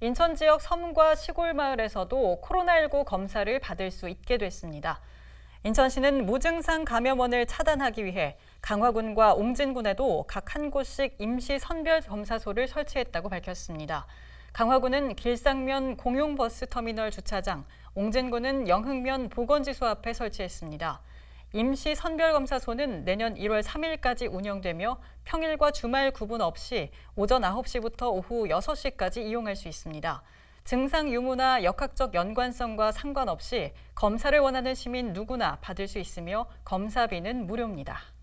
인천 지역 섬과 시골 마을에서도 코로나19 검사를 받을 수 있게 됐습니다. 인천시는 무증상 감염원을 차단하기 위해 강화군과 옹진군에도 각 한 곳씩 임시 선별 검사소를 설치했다고 밝혔습니다. 강화군은 길상면 공용버스터미널 주차장, 옹진군은 영흥면 보건지소 앞에 설치했습니다. 임시 선별검사소는 내년 1월 3일까지 운영되며 평일과 주말 구분 없이 오전 9시부터 오후 6시까지 이용할 수 있습니다. 증상 유무나 역학적 연관성과 상관없이 검사를 원하는 시민 누구나 받을 수 있으며 검사비는 무료입니다.